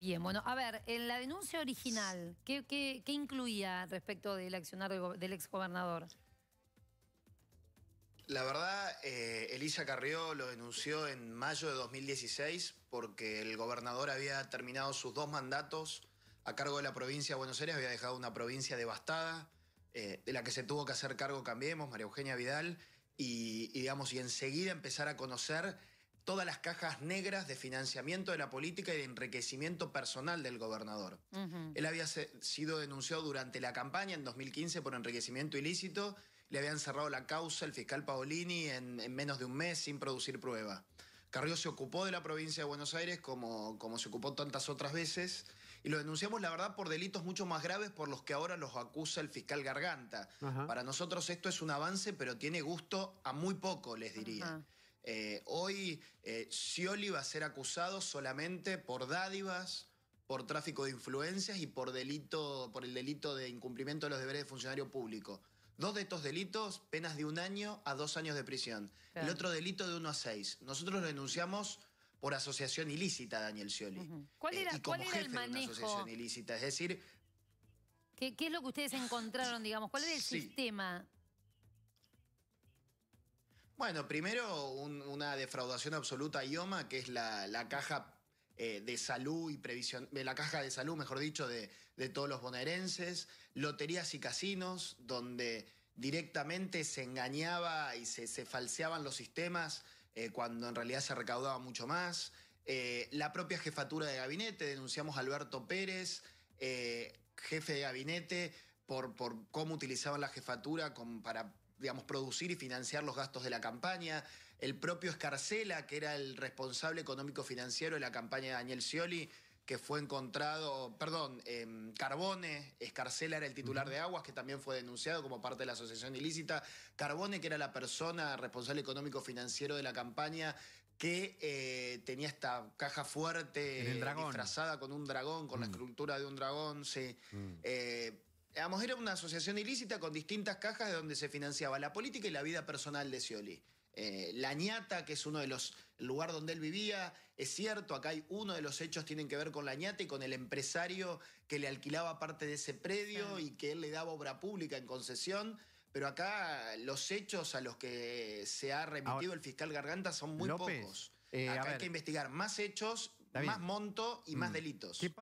Bien, bueno, a ver, en la denuncia original, ¿qué, qué, incluía respecto del accionar del exgobernador? La verdad, eh, Elisa Carrió lo denunció en mayo de 2016 porque el gobernador había terminado sus dos mandatos a cargo de la provincia de Buenos Aires, había dejado una provincia devastada, eh, de la que se tuvo que hacer cargo Cambiemos, María Eugenia Vidal, y, y digamos, y enseguida empezar a conocer todas las cajas negras de financiamiento de la política y de enriquecimiento personal del gobernador. Él había sido denunciado durante la campaña en 2015 por enriquecimiento ilícito, le habían cerrado la causa el fiscal Paolini en, menos de un mes sin producir prueba. Carrió se ocupó de la provincia de Buenos Aires como, como se ocupó tantas otras veces y lo denunciamos, la verdad, por delitos mucho más graves por los que ahora los acusa el fiscal Garganta. Para nosotros esto es un avance, pero tiene gusto a muy poco, les diría. Eh, hoy eh, Scioli va a ser acusado solamente por dádivas, por tráfico de influencias y por, delito, por el delito de incumplimiento de los deberes de funcionario público. Dos de estos delitos, penas de un año a dos años de prisión. El otro delito de uno a seis. Nosotros lo denunciamos por asociación ilícita, Daniel Scioli. Eh, ¿Cuál era, y ¿cuál era el manejo? De asociación ilícita. Es decir. ¿Qué, es lo que ustedes encontraron, digamos? ¿Cuál era el sistema? Bueno, primero una defraudación absoluta a IOMA, que es la, caja eh, de salud y previsión, eh, la caja de salud, mejor dicho, de, todos los bonaerenses, loterías y casinos, donde directamente se engañaba y se, falseaban los sistemas eh, cuando en realidad se recaudaba mucho más. la propia jefatura de gabinete, denunciamos a Alberto Pérez, jefe de gabinete, por, por cómo utilizaban la jefatura para digamos, producir y financiar los gastos de la campaña. El propio Escarcela, que era el responsable económico financiero de la campaña de Daniel Scioli, que fue encontrado, perdón, em, Carbone, Escarcela era el titular de Aguas, que también fue denunciado como parte de la asociación ilícita, Carbone, que era la persona responsable económico financiero de la campaña, que eh, tenía esta caja fuerte el disfrazada con un dragón, con la mm. estructura de un dragón, sí. Mm. Eh, digamos, era una asociación ilícita con distintas cajas de donde se financiaba la política y la vida personal de Cioli. Eh, la ñata, que es uno de los lugares donde él vivía, es cierto, acá hay uno de los hechos tienen que ver con la ñata y con el empresario que le alquilaba parte de ese predio y que él le daba obra pública en concesión. Pero acá los hechos a los que se ha remitido el fiscal Garganta son muy pocos. Eh, acá hay que investigar más hechos, más monto y más mm. delitos.